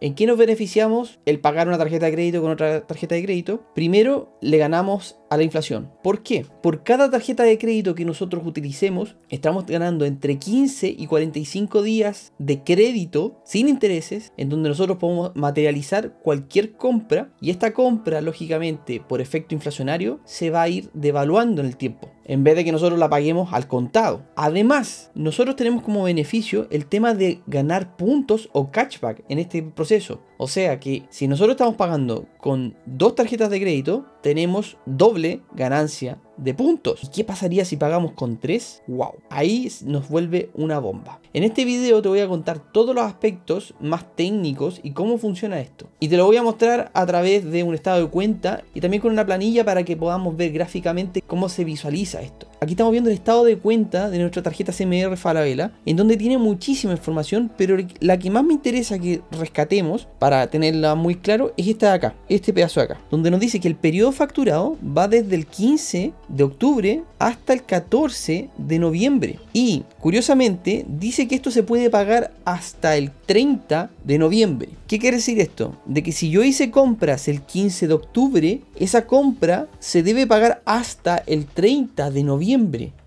¿En qué nos beneficiamos el pagar una tarjeta de crédito con otra tarjeta de crédito? Primero, le ganamos a la inflación. ¿Por qué? Por cada tarjeta de crédito que nosotros utilicemos, estamos ganando entre 15 y 45 días de crédito sin intereses, en donde nosotros podemos materializar cualquier compra y esta compra, lógicamente, por efecto inflacionario, se va a ir devaluando en el tiempo en vez de que nosotros la paguemos al contado. Además, nosotros tenemos como beneficio el tema de ganar puntos o catchback en este proceso. O sea que si nosotros estamos pagando con dos tarjetas de crédito, tenemos doble ganancia de puntos. ¿Y qué pasaría si pagamos con 3? ¡Wow! Ahí nos vuelve una bomba. En este video te voy a contar todos los aspectos más técnicos y cómo funciona esto. Y te lo voy a mostrar a través de un estado de cuenta y también con una planilla para que podamos ver gráficamente cómo se visualiza esto. Aquí estamos viendo el estado de cuenta de nuestra tarjeta CMR Falabella, en donde tiene muchísima información, pero la que más me interesa que rescatemos para tenerla muy claro es esta de acá, este pedazo de acá, donde nos dice que el periodo facturado va desde el 15 de octubre hasta el 14 de noviembre. Y curiosamente dice que esto se puede pagar hasta el 30 de noviembre. ¿Qué quiere decir esto? De que si yo hice compras el 15 de octubre, esa compra se debe pagar hasta el 30 de noviembre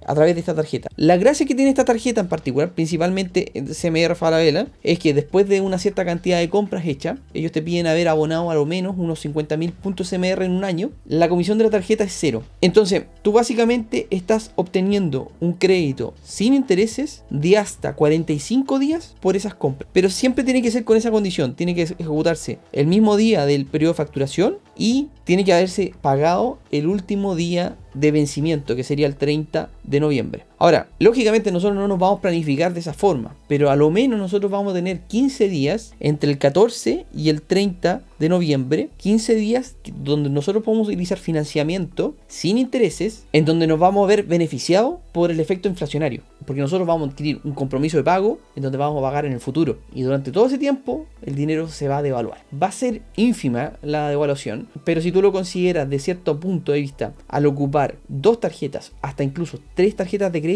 a través de esta tarjeta. La gracia que tiene esta tarjeta en particular, principalmente CMR eh, Falabella, es que después de una cierta cantidad de compras hechas, ellos te piden haber abonado a lo menos unos 50.000 puntos CMR en un año, la comisión de la tarjeta es cero. Entonces, tú básicamente estás obteniendo un crédito sin intereses de hasta 45 días por esas compras. Pero siempre tiene que ser con esa condición, tiene que ejecutarse el mismo día del periodo de facturación y tiene que haberse pagado el último día de vencimiento, que sería el 30 de noviembre. Ahora, lógicamente nosotros no nos vamos a planificar de esa forma, pero a lo menos nosotros vamos a tener 15 días entre el 14 y el 30 de noviembre, 15 días donde nosotros podemos utilizar financiamiento sin intereses, en donde nos vamos a ver beneficiados por el efecto inflacionario, porque nosotros vamos a adquirir un compromiso de pago en donde vamos a pagar en el futuro, y durante todo ese tiempo el dinero se va a devaluar. Va a ser ínfima la devaluación, pero si tú lo consideras de cierto punto de vista, al ocupar dos tarjetas, hasta incluso tres tarjetas de crédito,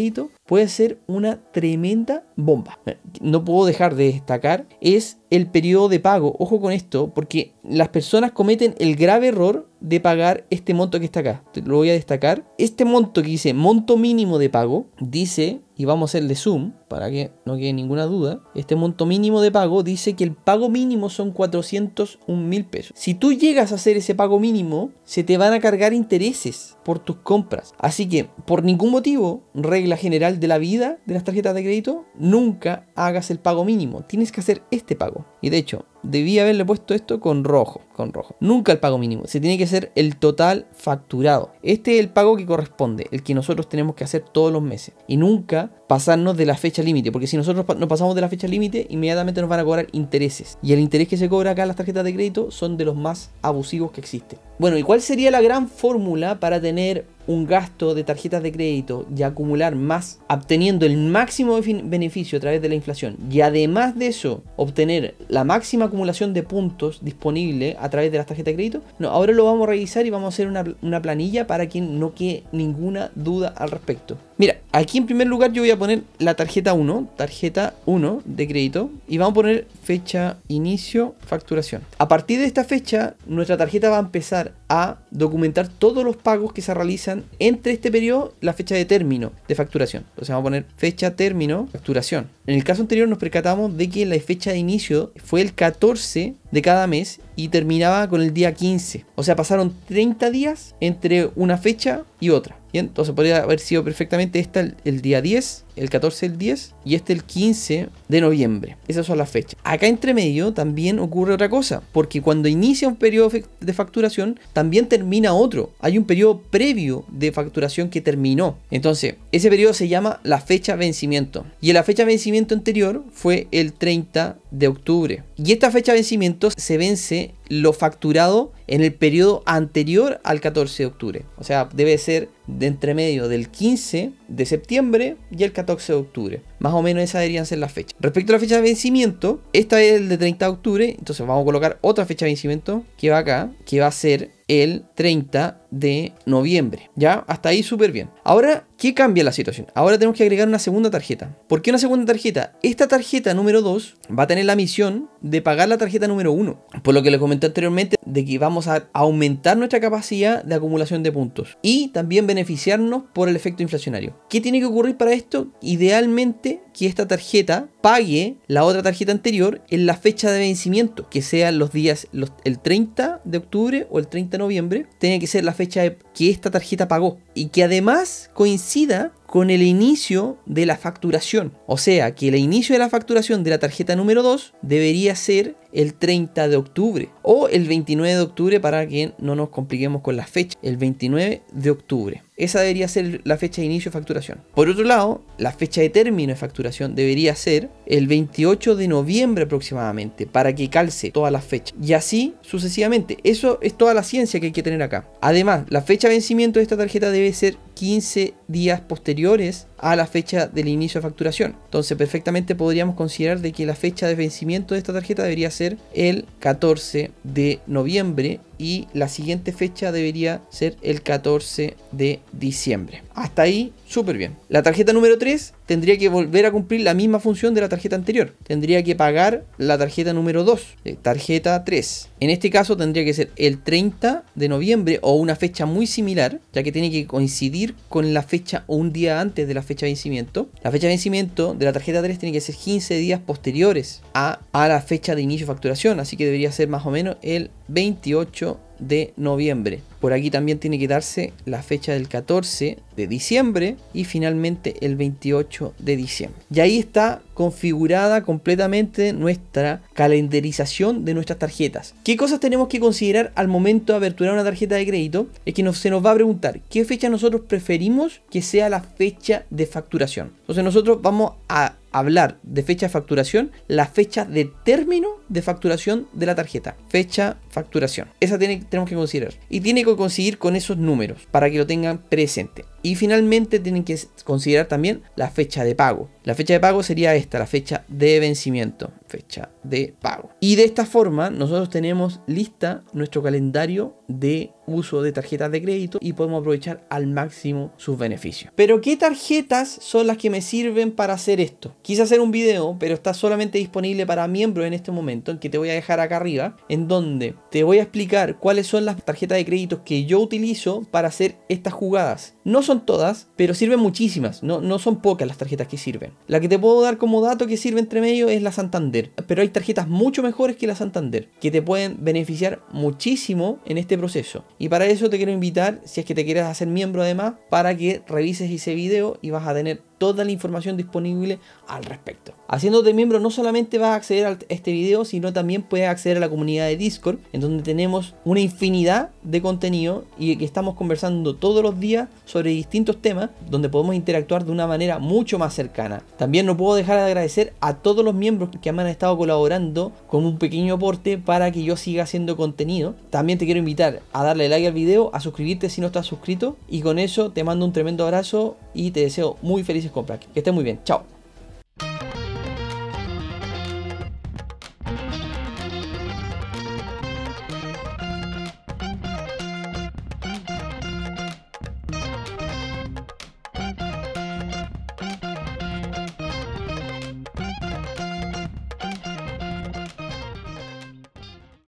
puede ser una tremenda bomba. No puedo dejar de destacar es el periodo de pago. Ojo con esto, porque las personas cometen el grave error de pagar este monto que está acá. Lo voy a destacar. Este monto que dice monto mínimo de pago, dice, y vamos a hacerle zoom, para que no quede ninguna duda, este monto mínimo de pago dice que el pago mínimo son 401 mil pesos. Si tú llegas a hacer ese pago mínimo, se te van a cargar intereses por tus compras. Así que, por ningún motivo, regla general de la vida de las tarjetas de crédito, nunca hagas el pago mínimo. Tienes que hacer este pago. Y de hecho, debí haberle puesto esto con rojo, con rojo. Nunca el pago mínimo, se tiene que hacer el total facturado. Este es el pago que corresponde, el que nosotros tenemos que hacer todos los meses. Y nunca pasarnos de la fecha límite, porque si nosotros nos pasamos de la fecha límite, inmediatamente nos van a cobrar intereses. Y el interés que se cobra acá en las tarjetas de crédito son de los más abusivos que existen. Bueno, ¿y cuál sería la gran fórmula para tener un gasto de tarjetas de crédito y acumular más, obteniendo el máximo beneficio a través de la inflación. Y además de eso, obtener la máxima acumulación de puntos disponible a través de las tarjetas de crédito. No, ahora lo vamos a revisar y vamos a hacer una, una planilla para que no quede ninguna duda al respecto. Mira, aquí en primer lugar yo voy a poner la tarjeta 1, tarjeta 1 de crédito, y vamos a poner fecha inicio facturación. A partir de esta fecha, nuestra tarjeta va a empezar a documentar todos los pagos que se realizan entre este periodo la fecha de término de facturación. Entonces vamos a poner fecha término facturación. En el caso anterior nos percatamos de que la fecha de inicio fue el 14 de cada mes y terminaba con el día 15. O sea, pasaron 30 días entre una fecha y otra entonces podría haber sido perfectamente esta el, día 10, el 14 el 10 y este el 15 de noviembre. Esas son las fechas. Acá entre medio también ocurre otra cosa, porque cuando inicia un periodo de facturación, también termina otro. Hay un periodo previo de facturación que terminó. Entonces, ese periodo se llama la fecha vencimiento. Y la fecha vencimiento anterior fue el 30 de de octubre. Y esta fecha de vencimiento se vence lo facturado en el periodo anterior al 14 de octubre. O sea, debe ser de entre medio del 15 de septiembre y el 14 de octubre. Más o menos esa debería ser las fechas. Respecto a la fecha de vencimiento, esta es el de 30 de octubre. Entonces vamos a colocar otra fecha de vencimiento que va acá, que va a ser el 30 de noviembre. ¿Ya? Hasta ahí súper bien. Ahora, ¿qué cambia la situación? Ahora tenemos que agregar una segunda tarjeta. ¿Por qué una segunda tarjeta? Esta tarjeta número 2 va a tener la misión de pagar la tarjeta número 1. Por lo que les comenté anteriormente, de que vamos a aumentar nuestra capacidad de acumulación de puntos. Y también beneficiarnos por el efecto inflacionario. ¿Qué tiene que ocurrir para esto? Idealmente que esta tarjeta pague la otra tarjeta anterior en la fecha de vencimiento, que sean los días el 30 de octubre o el 30 de noviembre. Tiene que ser la fecha que esta tarjeta pagó y que además coincida con el inicio de la facturación. O sea, que el inicio de la facturación de la tarjeta número 2 debería ser el 30 de octubre o el 29 de octubre para que no nos compliquemos con la fecha, el 29 de octubre. Esa debería ser la fecha de inicio de facturación. Por otro lado, la fecha de término de facturación debería ser el 28 de noviembre aproximadamente, para que calce todas las fechas. Y así sucesivamente. Eso es toda la ciencia que hay que tener acá. Además, la fecha de vencimiento de esta tarjeta debe ser 15 días posteriores a la fecha del inicio de facturación. Entonces perfectamente podríamos considerar de que la fecha de vencimiento de esta tarjeta debería ser el 14 de noviembre y la siguiente fecha debería ser el 14 de diciembre. Hasta ahí, súper bien. La tarjeta número 3 tendría que volver a cumplir la misma función de la tarjeta anterior. Tendría que pagar la tarjeta número 2, eh, tarjeta 3. En este caso tendría que ser el 30 de noviembre o una fecha muy similar, ya que tiene que coincidir con la fecha o un día antes de la fecha de vencimiento. La fecha de vencimiento de la tarjeta 3 tiene que ser 15 días posteriores a, a la fecha de inicio de facturación, así que debería ser más o menos el 28 de noviembre. Por aquí también tiene que darse la fecha del 14 de diciembre y finalmente el 28 de diciembre. Y ahí está configurada completamente nuestra calendarización de nuestras tarjetas. ¿Qué cosas tenemos que considerar al momento de aperturar una tarjeta de crédito? Es que nos, se nos va a preguntar qué fecha nosotros preferimos que sea la fecha de facturación. Entonces nosotros vamos a hablar de fecha de facturación la fecha de término de facturación de la tarjeta. Fecha facturación. Esa tenemos que considerar. Y tiene que conseguir con esos números para que lo tengan presente. Y finalmente tienen que considerar también la fecha de pago. La fecha de pago sería esta, la fecha de vencimiento, fecha de pago. Y de esta forma nosotros tenemos lista nuestro calendario de uso de tarjetas de crédito y podemos aprovechar al máximo sus beneficios. Pero ¿qué tarjetas son las que me sirven para hacer esto? Quise hacer un video, pero está solamente disponible para miembros en este momento, que te voy a dejar acá arriba, en donde te voy a explicar cuáles son las tarjetas de crédito que yo utilizo para hacer estas jugadas no son todas, pero sirven muchísimas. No, no son pocas las tarjetas que sirven. La que te puedo dar como dato que sirve entre medio es la Santander. Pero hay tarjetas mucho mejores que la Santander, que te pueden beneficiar muchísimo en este proceso. Y para eso te quiero invitar, si es que te quieres hacer miembro además, para que revises ese video y vas a tener toda la información disponible al respecto. Haciéndote miembro no solamente vas a acceder a este video, sino también puedes acceder a la comunidad de Discord, en donde tenemos una infinidad de contenido y que estamos conversando todos los días sobre distintos temas, donde podemos interactuar de una manera mucho más cercana. También no puedo dejar de agradecer a todos los miembros que me han estado colaborando con un pequeño aporte para que yo siga haciendo contenido. También te quiero invitar a darle like al video, a suscribirte si no estás suscrito y con eso te mando un tremendo abrazo y te deseo muy feliz compra Que esté muy bien. Chao.